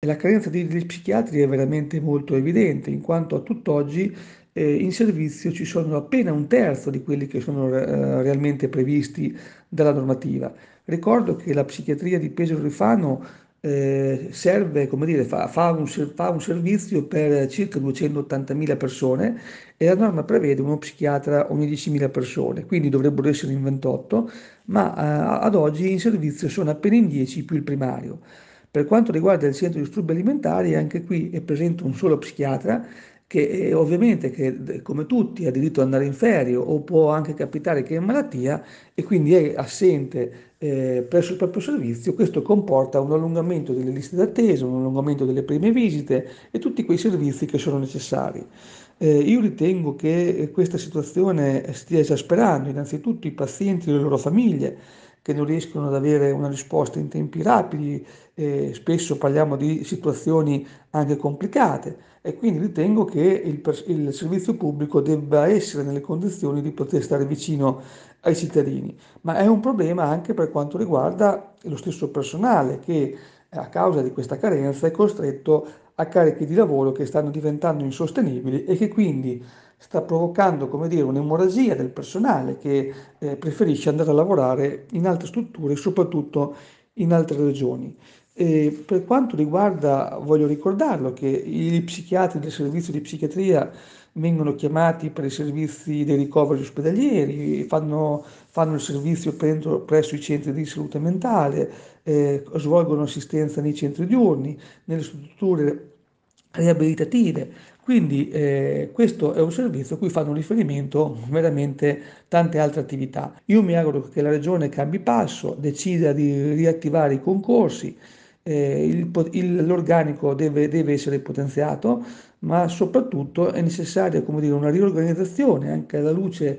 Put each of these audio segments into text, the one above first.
E la carenza degli psichiatri è veramente molto evidente, in quanto a tutt'oggi eh, in servizio ci sono appena un terzo di quelli che sono eh, realmente previsti dalla normativa. Ricordo che la psichiatria di Pesaro Rifano eh, serve, come dire, fa, fa, un, fa un servizio per circa 280.000 persone e la norma prevede uno psichiatra ogni 10.000 persone, quindi dovrebbero essere in 28, ma eh, ad oggi in servizio sono appena in 10 più il primario. Per quanto riguarda il centro di disturbi alimentari, anche qui è presente un solo psichiatra che eh, ovviamente che, come tutti ha diritto ad andare in ferio o può anche capitare che è in malattia e quindi è assente eh, presso il proprio servizio, questo comporta un allungamento delle liste d'attesa, un allungamento delle prime visite e tutti quei servizi che sono necessari. Eh, io ritengo che eh, questa situazione stia esasperando innanzitutto i pazienti e le loro famiglie, che non riescono ad avere una risposta in tempi rapidi, eh, spesso parliamo di situazioni anche complicate e quindi ritengo che il, il, servizio pubblico debba essere nelle condizioni di poter stare vicino ai cittadini, ma è un problema anche per quanto riguarda lo stesso personale che a causa di questa carenza è costretto a carichi di lavoro che stanno diventando insostenibili e che quindi sta provocando come dire, un'emorragia del personale che eh, preferisce andare a lavorare in altre strutture, soprattutto in altre regioni. E per quanto riguarda, voglio ricordarlo, che i psichiatri del servizio di psichiatria vengono chiamati per i servizi dei ricoveri ospedalieri, fanno, fanno il servizio presso, presso, i centri di salute mentale, eh, svolgono assistenza nei centri diurni, nelle strutture riabilitative. Quindi eh, questo è un servizio a cui fanno riferimento veramente tante altre attività. Io mi auguro che la Regione cambi passo, decida di riattivare i concorsi, eh, il, il, l'organico deve, deve, essere potenziato, ma soprattutto è necessaria dire, una riorganizzazione anche alla luce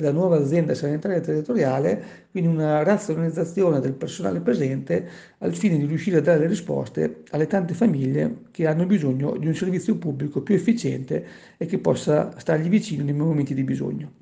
della nuova azienda sanitaria territoriale, quindi una razionalizzazione del personale presente al fine di riuscire a dare risposte alle tante famiglie che hanno bisogno di un servizio pubblico più efficiente e che possa stargli vicino nei momenti di bisogno.